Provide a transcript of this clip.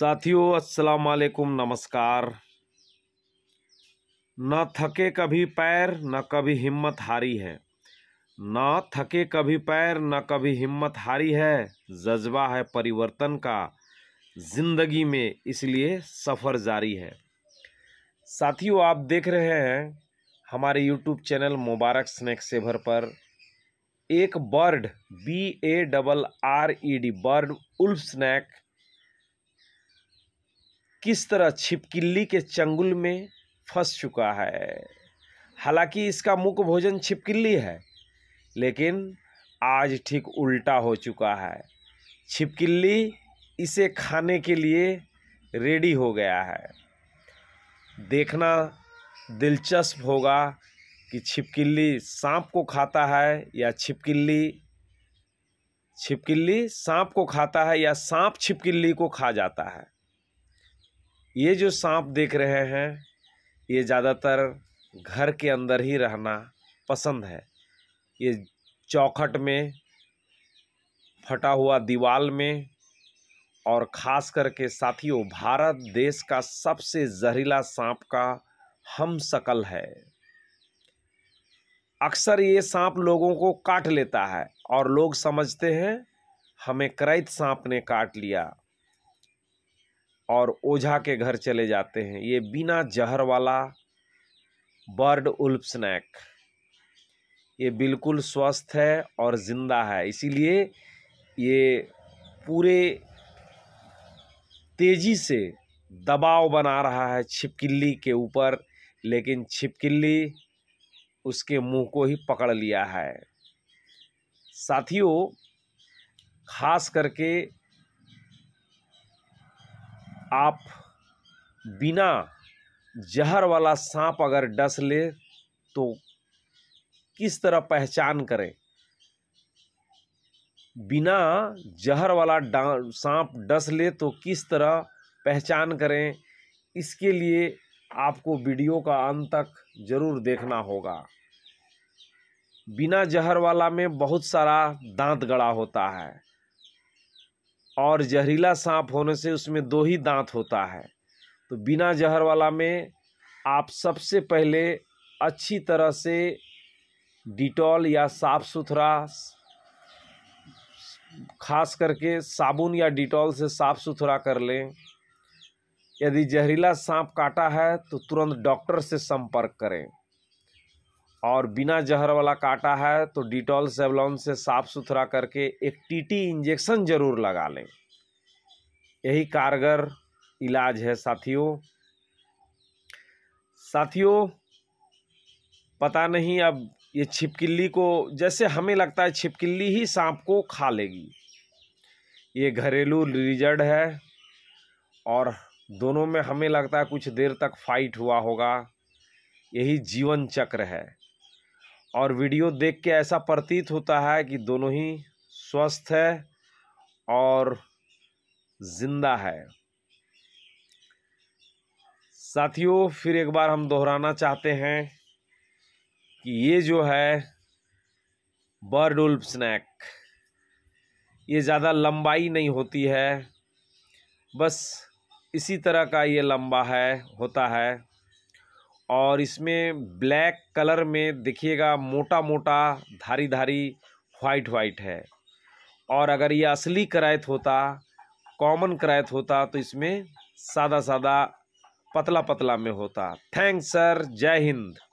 साथियों अस्सलाम वालेकुम नमस्कार न थके कभी पैर न कभी हिम्मत हारी है न थके कभी पैर न कभी हिम्मत हारी है जज्बा है परिवर्तन का ज़िंदगी में इसलिए सफ़र जारी है साथियों आप देख रहे हैं हमारे YouTube channel Mubarak snake saver पर एक bird B A double R E D bird wolf snake किस तरह छिपकिली के चंगुल में फंस चुका है हालांकि इसका मुख्य भोजन छिपकिली है लेकिन आज ठीक उल्टा हो चुका है छिपकिली इसे खाने के लिए रेडी हो गया है देखना दिलचस्प होगा कि छिपकिली सांप को खाता है या छिपकिली छिपकिली सांप को खाता है या सांप छिपकिली को खा जाता है ये जो सांप देख रहे हैं ये ज़्यादातर घर के अंदर ही रहना पसंद है ये चौखट में फटा हुआ दीवाल में और ख़ास करके साथियों भारत देश का सबसे जहरीला सांप का हम शकल है अक्सर ये सांप लोगों को काट लेता है और लोग समझते हैं हमें क्रैत सांप ने काट लिया और ओझा के घर चले जाते हैं ये बिना जहर वाला बर्ड उल्फ स्नैक ये बिल्कुल स्वस्थ है और ज़िंदा है इसीलिए ये पूरे तेज़ी से दबाव बना रहा है छिपकिल्ली के ऊपर लेकिन छिपकिल्ली उसके मुंह को ही पकड़ लिया है साथियों खास करके आप बिना जहर वाला सांप अगर डस ले तो किस तरह पहचान करें बिना जहर वाला सांप डस ले तो किस तरह पहचान करें इसके लिए आपको वीडियो का अंत तक जरूर देखना होगा बिना जहर वाला में बहुत सारा दांत गड़ा होता है और जहरीला सांप होने से उसमें दो ही दांत होता है तो बिना जहर वाला में आप सबसे पहले अच्छी तरह से डिटॉल या साफ़ सुथरा खास करके साबुन या डिटॉल से साफ़ सुथरा कर लें यदि जहरीला सांप काटा है तो तुरंत डॉक्टर से संपर्क करें और बिना जहर वाला काटा है तो डिटॉल सेवलॉन से साफ़ सुथरा करके एक टीटी इंजेक्शन ज़रूर लगा लें यही कारगर इलाज है साथियों साथियों पता नहीं अब ये छिपकिल्ली को जैसे हमें लगता है छिपकिल्ली ही सांप को खा लेगी ये घरेलू रिजर्ड है और दोनों में हमें लगता है कुछ देर तक फाइट हुआ होगा यही जीवन चक्र है और वीडियो देख के ऐसा प्रतीत होता है कि दोनों ही स्वस्थ है और जिंदा है साथियों फिर एक बार हम दोहराना चाहते हैं कि ये जो है बर्ड उल्फ स्नैक ये ज़्यादा लंबाई नहीं होती है बस इसी तरह का ये लंबा है होता है और इसमें ब्लैक कलर में देखिएगा मोटा मोटा धारी धारी वाइट वाइट है और अगर ये असली करायत होता कॉमन करायत होता तो इसमें सादा सादा पतला पतला में होता थैंक्स सर जय हिंद